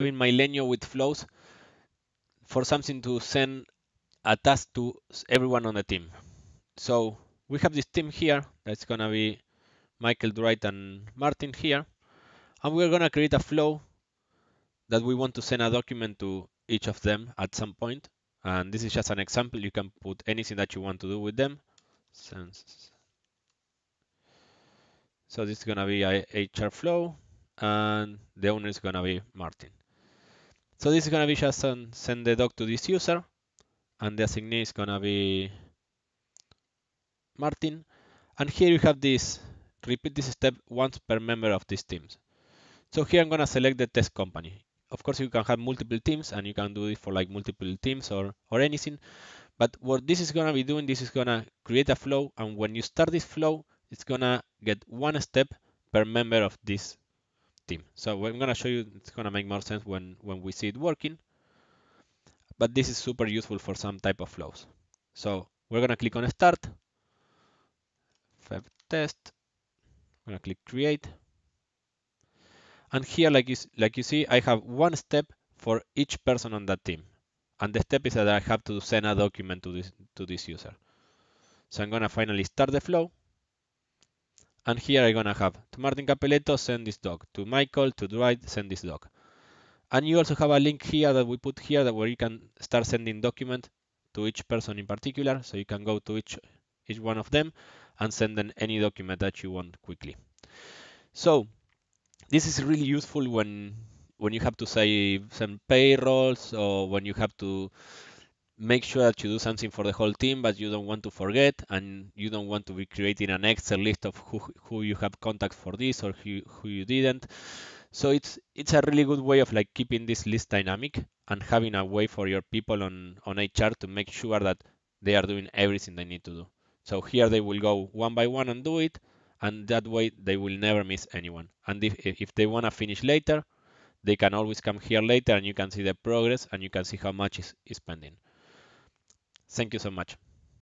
Doing Mylenio with flows for something to send a task to everyone on the team. So we have this team here that's gonna be Michael Dwight and Martin here, and we're gonna create a flow that we want to send a document to each of them at some point. And this is just an example. You can put anything that you want to do with them. So this is gonna be a HR flow, and the owner is gonna be Martin. So this is going to be just um, send the doc to this user, and the assignee is going to be Martin. And here you have this, repeat this step once per member of these teams. So here I'm going to select the test company. Of course, you can have multiple teams, and you can do it for like multiple teams or, or anything. But what this is going to be doing, this is going to create a flow. And when you start this flow, it's going to get one step per member of this team. So I'm gonna show you, it's gonna make more sense when, when we see it working, but this is super useful for some type of flows. So we're gonna click on start, test, I'm gonna click create, and here, like you, like you see, I have one step for each person on that team. And the step is that I have to send a document to this, to this user. So I'm gonna finally start the flow. And here I'm gonna have to Martin Capelletto, send this dog. To Michael, to Dwight, send this dog. And you also have a link here that we put here that where you can start sending document to each person in particular. So you can go to each each one of them and send them any document that you want quickly. So this is really useful when when you have to say send payrolls or when you have to make sure that you do something for the whole team, but you don't want to forget and you don't want to be creating an Excel list of who, who you have contact for this or who, who you didn't. So it's it's a really good way of like keeping this list dynamic and having a way for your people on, on HR to make sure that they are doing everything they need to do. So here they will go one by one and do it, and that way they will never miss anyone. And if, if they want to finish later, they can always come here later and you can see the progress and you can see how much is, is pending. Thank you so much.